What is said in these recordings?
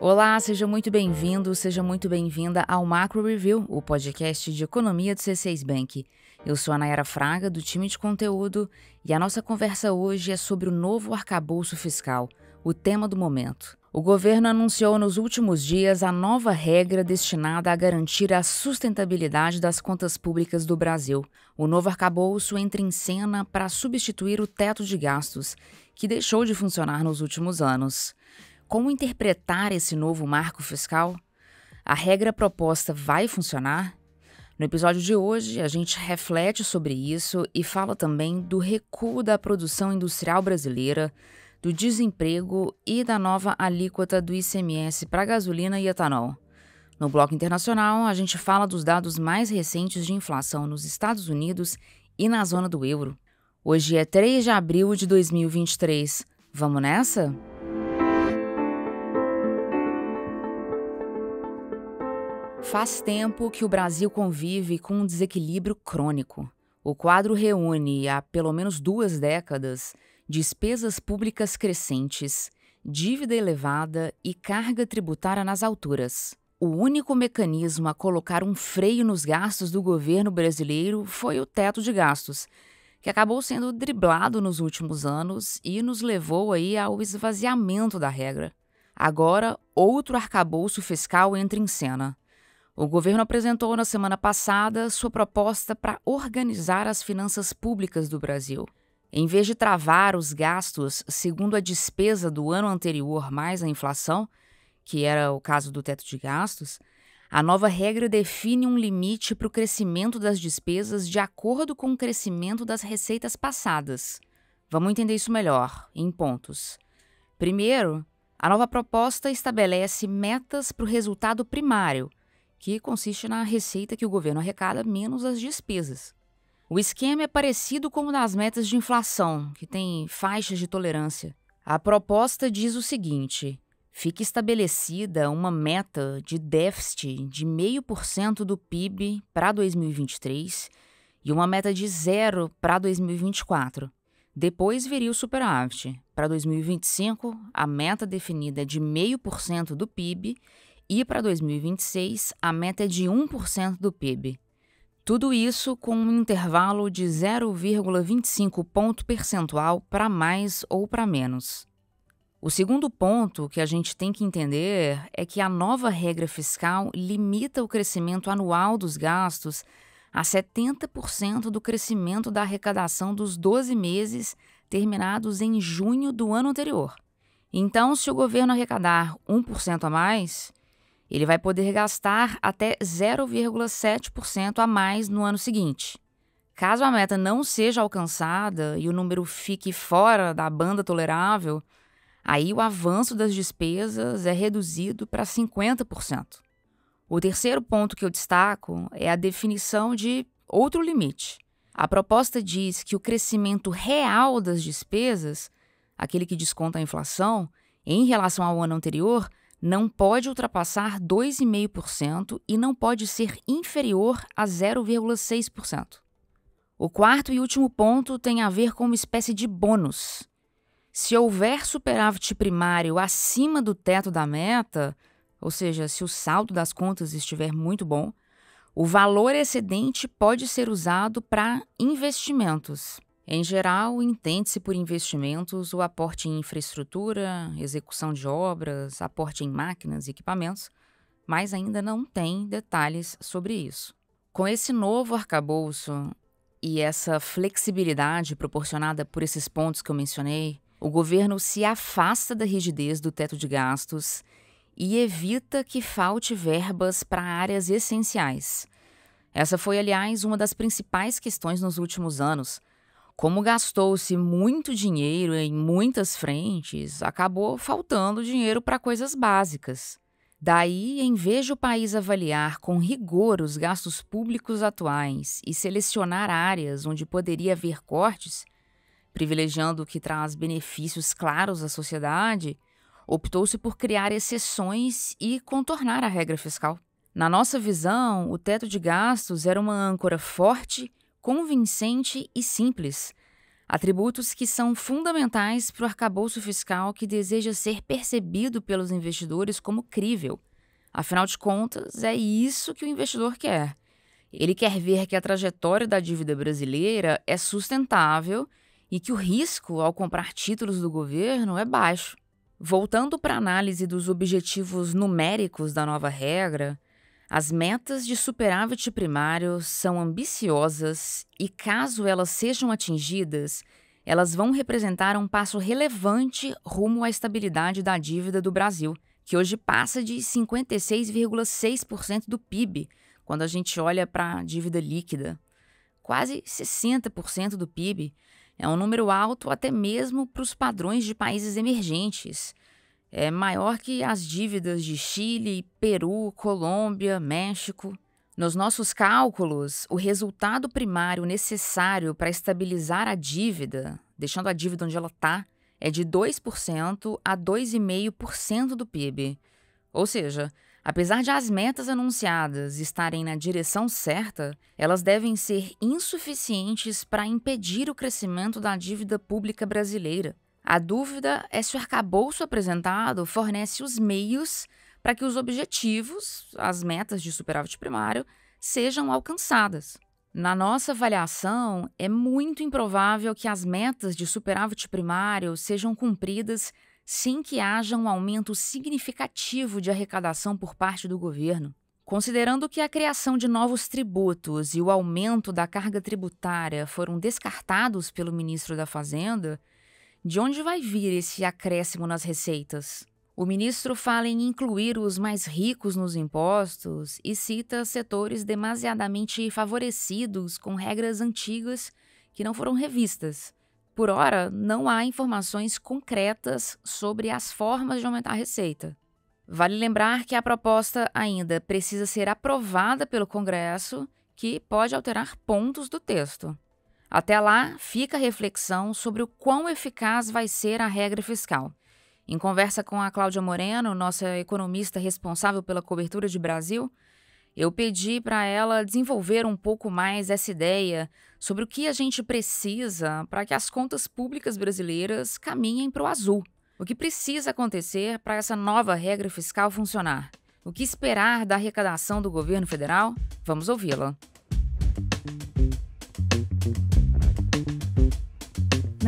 Olá, seja muito bem-vindo, seja muito bem-vinda ao Macro Review, o podcast de economia do C6 Bank. Eu sou a Nayara Fraga, do time de conteúdo, e a nossa conversa hoje é sobre o novo arcabouço fiscal, o tema do momento. O governo anunciou nos últimos dias a nova regra destinada a garantir a sustentabilidade das contas públicas do Brasil. O novo arcabouço entra em cena para substituir o teto de gastos, que deixou de funcionar nos últimos anos como interpretar esse novo marco fiscal? A regra proposta vai funcionar? No episódio de hoje, a gente reflete sobre isso e fala também do recuo da produção industrial brasileira, do desemprego e da nova alíquota do ICMS para gasolina e etanol. No bloco internacional, a gente fala dos dados mais recentes de inflação nos Estados Unidos e na zona do euro. Hoje é 3 de abril de 2023. Vamos nessa? Faz tempo que o Brasil convive com um desequilíbrio crônico. O quadro reúne, há pelo menos duas décadas, despesas públicas crescentes, dívida elevada e carga tributária nas alturas. O único mecanismo a colocar um freio nos gastos do governo brasileiro foi o teto de gastos, que acabou sendo driblado nos últimos anos e nos levou aí ao esvaziamento da regra. Agora, outro arcabouço fiscal entra em cena. O governo apresentou na semana passada sua proposta para organizar as finanças públicas do Brasil. Em vez de travar os gastos segundo a despesa do ano anterior mais a inflação, que era o caso do teto de gastos, a nova regra define um limite para o crescimento das despesas de acordo com o crescimento das receitas passadas. Vamos entender isso melhor, em pontos. Primeiro, a nova proposta estabelece metas para o resultado primário que consiste na receita que o governo arrecada menos as despesas. O esquema é parecido com o das metas de inflação, que tem faixas de tolerância. A proposta diz o seguinte: fica estabelecida uma meta de déficit de 0,5% do PIB para 2023 e uma meta de zero para 2024. Depois viria o superávit. Para 2025, a meta definida é de 0,5% do PIB e para 2026, a meta é de 1% do PIB. Tudo isso com um intervalo de 0,25 ponto percentual para mais ou para menos. O segundo ponto que a gente tem que entender é que a nova regra fiscal limita o crescimento anual dos gastos a 70% do crescimento da arrecadação dos 12 meses terminados em junho do ano anterior. Então, se o governo arrecadar 1% a mais, ele vai poder gastar até 0,7% a mais no ano seguinte. Caso a meta não seja alcançada e o número fique fora da banda tolerável, aí o avanço das despesas é reduzido para 50%. O terceiro ponto que eu destaco é a definição de outro limite. A proposta diz que o crescimento real das despesas, aquele que desconta a inflação, em relação ao ano anterior, não pode ultrapassar 2,5% e não pode ser inferior a 0,6%. O quarto e último ponto tem a ver com uma espécie de bônus. Se houver superávit primário acima do teto da meta, ou seja, se o saldo das contas estiver muito bom, o valor excedente pode ser usado para investimentos. Em geral, entende-se por investimentos o aporte em infraestrutura, execução de obras, aporte em máquinas e equipamentos, mas ainda não tem detalhes sobre isso. Com esse novo arcabouço e essa flexibilidade proporcionada por esses pontos que eu mencionei, o governo se afasta da rigidez do teto de gastos e evita que falte verbas para áreas essenciais. Essa foi, aliás, uma das principais questões nos últimos anos como gastou-se muito dinheiro em muitas frentes, acabou faltando dinheiro para coisas básicas. Daí, em vez de o país avaliar com rigor os gastos públicos atuais e selecionar áreas onde poderia haver cortes, privilegiando o que traz benefícios claros à sociedade, optou-se por criar exceções e contornar a regra fiscal. Na nossa visão, o teto de gastos era uma âncora forte convincente e simples, atributos que são fundamentais para o arcabouço fiscal que deseja ser percebido pelos investidores como crível. Afinal de contas, é isso que o investidor quer. Ele quer ver que a trajetória da dívida brasileira é sustentável e que o risco ao comprar títulos do governo é baixo. Voltando para a análise dos objetivos numéricos da nova regra, as metas de superávit primário são ambiciosas e, caso elas sejam atingidas, elas vão representar um passo relevante rumo à estabilidade da dívida do Brasil, que hoje passa de 56,6% do PIB, quando a gente olha para a dívida líquida. Quase 60% do PIB é um número alto até mesmo para os padrões de países emergentes é maior que as dívidas de Chile, Peru, Colômbia, México. Nos nossos cálculos, o resultado primário necessário para estabilizar a dívida, deixando a dívida onde ela está, é de 2% a 2,5% do PIB. Ou seja, apesar de as metas anunciadas estarem na direção certa, elas devem ser insuficientes para impedir o crescimento da dívida pública brasileira. A dúvida é se o arcabouço apresentado fornece os meios para que os objetivos, as metas de superávit primário, sejam alcançadas. Na nossa avaliação, é muito improvável que as metas de superávit primário sejam cumpridas sem que haja um aumento significativo de arrecadação por parte do governo. Considerando que a criação de novos tributos e o aumento da carga tributária foram descartados pelo ministro da Fazenda, de onde vai vir esse acréscimo nas receitas? O ministro fala em incluir os mais ricos nos impostos e cita setores demasiadamente favorecidos com regras antigas que não foram revistas. Por hora, não há informações concretas sobre as formas de aumentar a receita. Vale lembrar que a proposta ainda precisa ser aprovada pelo Congresso, que pode alterar pontos do texto. Até lá, fica a reflexão sobre o quão eficaz vai ser a regra fiscal. Em conversa com a Cláudia Moreno, nossa economista responsável pela cobertura de Brasil, eu pedi para ela desenvolver um pouco mais essa ideia sobre o que a gente precisa para que as contas públicas brasileiras caminhem para o azul. O que precisa acontecer para essa nova regra fiscal funcionar? O que esperar da arrecadação do governo federal? Vamos ouvi-la.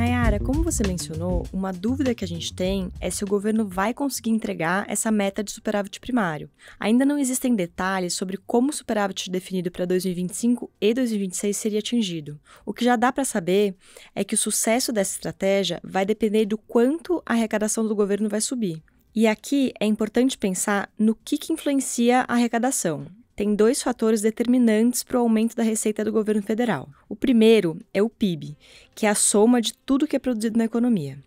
Nayara, como você mencionou, uma dúvida que a gente tem é se o governo vai conseguir entregar essa meta de superávit primário. Ainda não existem detalhes sobre como o superávit definido para 2025 e 2026 seria atingido. O que já dá para saber é que o sucesso dessa estratégia vai depender do quanto a arrecadação do governo vai subir. E aqui é importante pensar no que, que influencia a arrecadação tem dois fatores determinantes para o aumento da receita do governo federal. O primeiro é o PIB, que é a soma de tudo que é produzido na economia.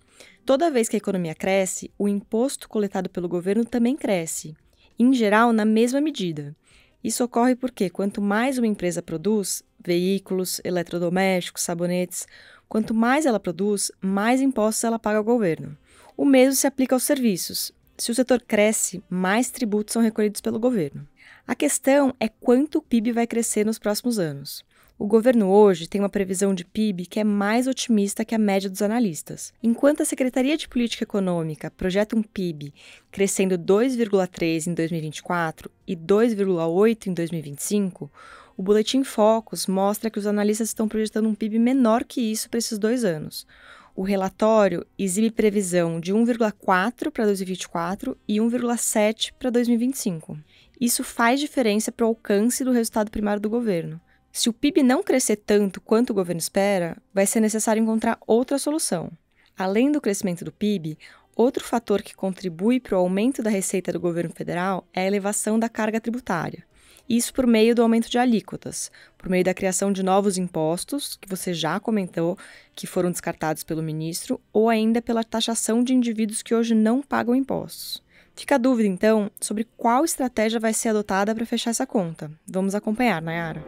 Toda vez que a economia cresce, o imposto coletado pelo governo também cresce, em geral na mesma medida. Isso ocorre porque quanto mais uma empresa produz veículos, eletrodomésticos, sabonetes quanto mais ela produz, mais impostos ela paga ao governo. O mesmo se aplica aos serviços. Se o setor cresce, mais tributos são recolhidos pelo governo. A questão é quanto o PIB vai crescer nos próximos anos. O governo hoje tem uma previsão de PIB que é mais otimista que a média dos analistas. Enquanto a Secretaria de Política Econômica projeta um PIB crescendo 2,3 em 2024 e 2,8 em 2025, o boletim Focus mostra que os analistas estão projetando um PIB menor que isso para esses dois anos. O relatório exibe previsão de 1,4 para 2024 e 1,7 para 2025. Isso faz diferença para o alcance do resultado primário do governo. Se o PIB não crescer tanto quanto o governo espera, vai ser necessário encontrar outra solução. Além do crescimento do PIB, outro fator que contribui para o aumento da receita do governo federal é a elevação da carga tributária. Isso por meio do aumento de alíquotas, por meio da criação de novos impostos, que você já comentou que foram descartados pelo ministro, ou ainda pela taxação de indivíduos que hoje não pagam impostos. Fica a dúvida, então, sobre qual estratégia vai ser adotada para fechar essa conta. Vamos acompanhar, Nayara.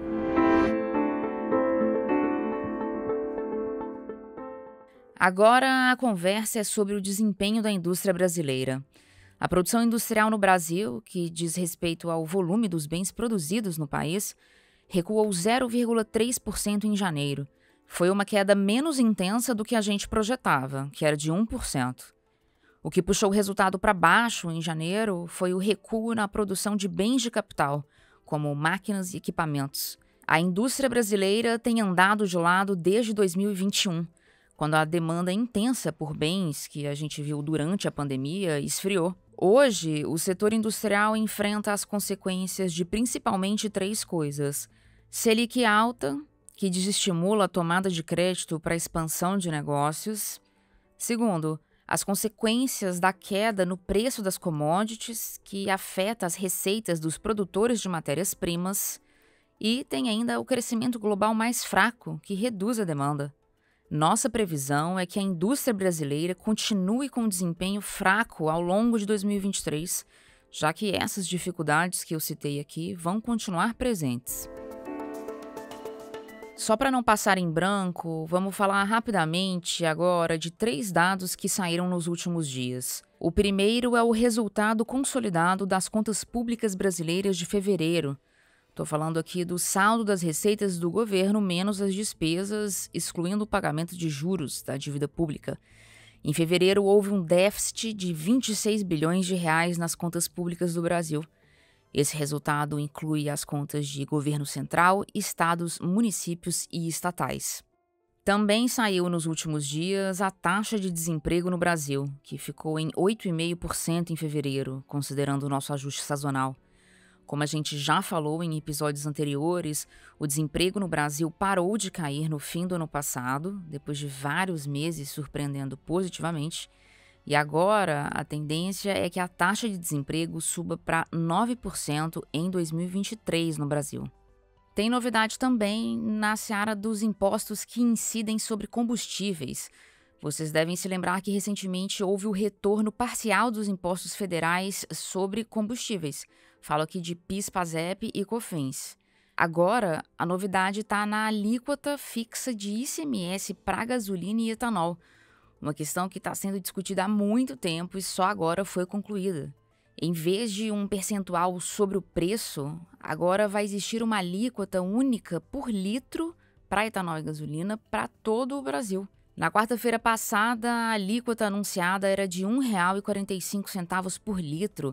Agora a conversa é sobre o desempenho da indústria brasileira. A produção industrial no Brasil, que diz respeito ao volume dos bens produzidos no país, recuou 0,3% em janeiro. Foi uma queda menos intensa do que a gente projetava, que era de 1%. O que puxou o resultado para baixo em janeiro foi o recuo na produção de bens de capital, como máquinas e equipamentos. A indústria brasileira tem andado de lado desde 2021, quando a demanda intensa por bens que a gente viu durante a pandemia esfriou. Hoje, o setor industrial enfrenta as consequências de principalmente três coisas: Selic alta, que desestimula a tomada de crédito para expansão de negócios. Segundo, as consequências da queda no preço das commodities, que afeta as receitas dos produtores de matérias-primas, e tem ainda o crescimento global mais fraco, que reduz a demanda. Nossa previsão é que a indústria brasileira continue com um desempenho fraco ao longo de 2023, já que essas dificuldades que eu citei aqui vão continuar presentes. Só para não passar em branco, vamos falar rapidamente agora de três dados que saíram nos últimos dias. O primeiro é o resultado consolidado das contas públicas brasileiras de fevereiro. Estou falando aqui do saldo das receitas do governo menos as despesas, excluindo o pagamento de juros da dívida pública. Em fevereiro houve um déficit de 26 bilhões de reais nas contas públicas do Brasil. Esse resultado inclui as contas de governo central, estados, municípios e estatais. Também saiu nos últimos dias a taxa de desemprego no Brasil, que ficou em 8,5% em fevereiro, considerando o nosso ajuste sazonal. Como a gente já falou em episódios anteriores, o desemprego no Brasil parou de cair no fim do ano passado, depois de vários meses surpreendendo positivamente, e agora a tendência é que a taxa de desemprego suba para 9% em 2023 no Brasil. Tem novidade também na seara dos impostos que incidem sobre combustíveis. Vocês devem se lembrar que recentemente houve o retorno parcial dos impostos federais sobre combustíveis. Falo aqui de PIS, PASEP e COFINS. Agora, a novidade está na alíquota fixa de ICMS para gasolina e etanol. Uma questão que está sendo discutida há muito tempo e só agora foi concluída. Em vez de um percentual sobre o preço, agora vai existir uma alíquota única por litro para etanol e gasolina para todo o Brasil. Na quarta-feira passada, a alíquota anunciada era de R$ 1,45 por litro,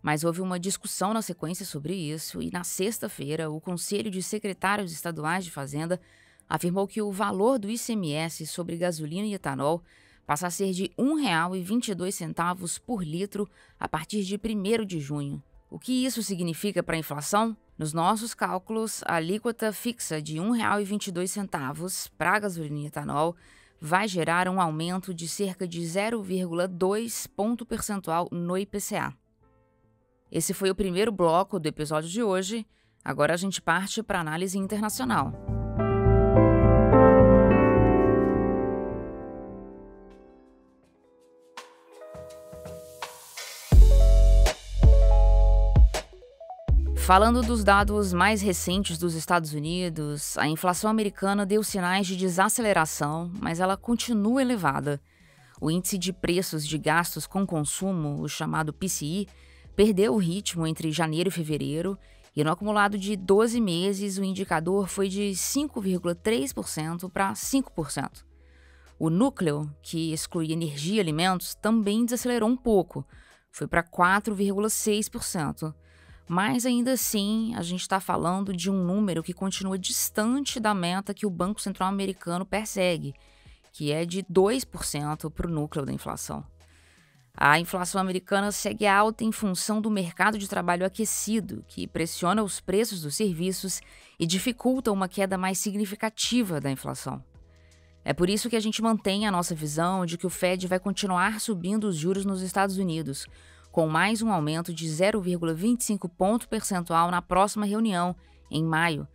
mas houve uma discussão na sequência sobre isso e na sexta-feira o Conselho de Secretários Estaduais de Fazenda afirmou que o valor do ICMS sobre gasolina e etanol passa a ser de R$ 1,22 por litro a partir de 1 de junho. O que isso significa para a inflação? Nos nossos cálculos, a alíquota fixa de R$ 1,22 para gasolina e etanol vai gerar um aumento de cerca de 0,2 ponto percentual no IPCA. Esse foi o primeiro bloco do episódio de hoje. Agora a gente parte para a análise internacional. Falando dos dados mais recentes dos Estados Unidos, a inflação americana deu sinais de desaceleração, mas ela continua elevada. O índice de preços de gastos com consumo, o chamado PCI, perdeu o ritmo entre janeiro e fevereiro, e no acumulado de 12 meses o indicador foi de 5,3% para 5%. O núcleo, que exclui energia e alimentos, também desacelerou um pouco, foi para 4,6%. Mas ainda assim, a gente está falando de um número que continua distante da meta que o Banco Central Americano persegue, que é de 2% para o núcleo da inflação. A inflação americana segue alta em função do mercado de trabalho aquecido, que pressiona os preços dos serviços e dificulta uma queda mais significativa da inflação. É por isso que a gente mantém a nossa visão de que o Fed vai continuar subindo os juros nos Estados Unidos, com mais um aumento de 0,25 ponto percentual na próxima reunião, em maio.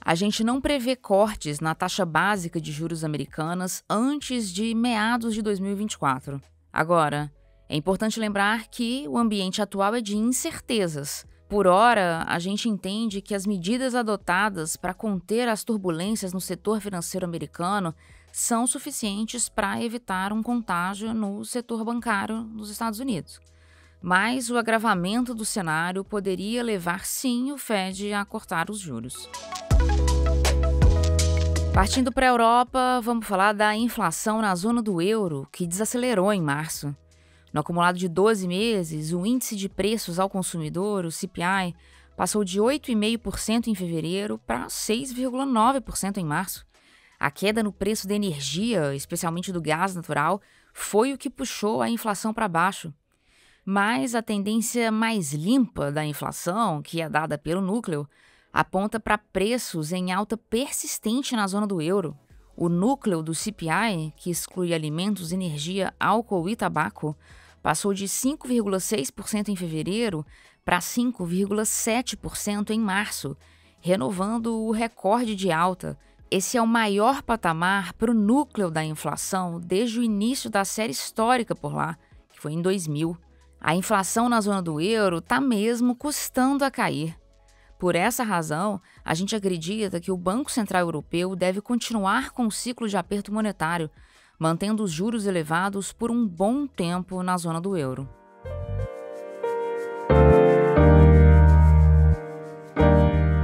A gente não prevê cortes na taxa básica de juros americanas antes de meados de 2024. Agora, é importante lembrar que o ambiente atual é de incertezas. Por ora, a gente entende que as medidas adotadas para conter as turbulências no setor financeiro americano são suficientes para evitar um contágio no setor bancário nos Estados Unidos. Mas o agravamento do cenário poderia levar sim o Fed a cortar os juros. Partindo para a Europa, vamos falar da inflação na zona do euro, que desacelerou em março. No acumulado de 12 meses, o índice de preços ao consumidor, o CPI, passou de 8,5% em fevereiro para 6,9% em março. A queda no preço da energia, especialmente do gás natural, foi o que puxou a inflação para baixo mas a tendência mais limpa da inflação, que é dada pelo núcleo, aponta para preços em alta persistente na zona do euro. O núcleo do CPI, que exclui alimentos, energia, álcool e tabaco, passou de 5,6% em fevereiro para 5,7% em março, renovando o recorde de alta. Esse é o maior patamar para o núcleo da inflação desde o início da série histórica por lá, que foi em 2000. A inflação na zona do euro está mesmo custando a cair. Por essa razão, a gente acredita que o Banco Central Europeu deve continuar com o ciclo de aperto monetário, mantendo os juros elevados por um bom tempo na zona do euro.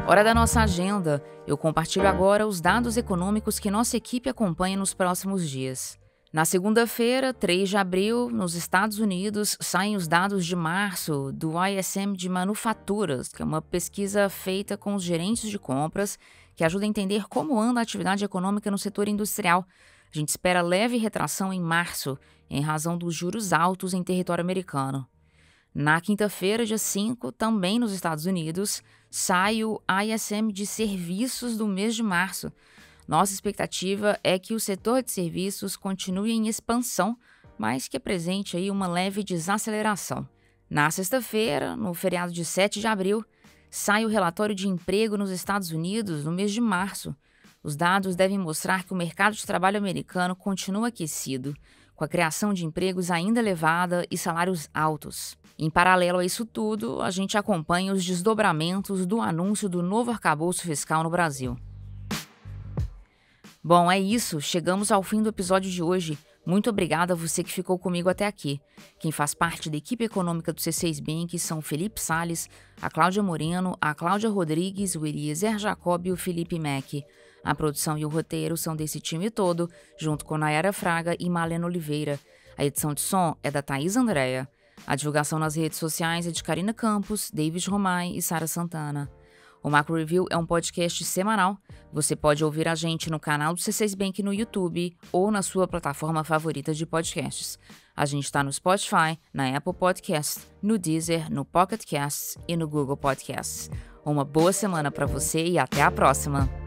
Hora da nossa agenda. Eu compartilho agora os dados econômicos que nossa equipe acompanha nos próximos dias. Na segunda-feira, 3 de abril, nos Estados Unidos, saem os dados de março do ISM de manufaturas, que é uma pesquisa feita com os gerentes de compras que ajuda a entender como anda a atividade econômica no setor industrial. A gente espera leve retração em março, em razão dos juros altos em território americano. Na quinta-feira, dia 5, também nos Estados Unidos, sai o ISM de serviços do mês de março nossa expectativa é que o setor de serviços continue em expansão, mas que apresente aí uma leve desaceleração. Na sexta-feira, no feriado de 7 de abril, sai o relatório de emprego nos Estados Unidos no mês de março. Os dados devem mostrar que o mercado de trabalho americano continua aquecido, com a criação de empregos ainda elevada e salários altos. Em paralelo a isso tudo, a gente acompanha os desdobramentos do anúncio do novo arcabouço fiscal no Brasil. Bom, é isso. Chegamos ao fim do episódio de hoje. Muito obrigada a você que ficou comigo até aqui. Quem faz parte da equipe econômica do C6 Bank são Felipe Sales, a Cláudia Moreno, a Cláudia Rodrigues, o Eliezer Jacob e o Felipe Mack. A produção e o roteiro são desse time todo, junto com Nayara Fraga e Malena Oliveira. A edição de som é da Thaís Andréa. A divulgação nas redes sociais é de Karina Campos, David Romay e Sara Santana. O Macro Review é um podcast semanal. Você pode ouvir a gente no canal do C6 Bank no YouTube ou na sua plataforma favorita de podcasts. A gente está no Spotify, na Apple Podcasts, no Deezer, no Pocket Casts e no Google Podcasts. Uma boa semana para você e até a próxima!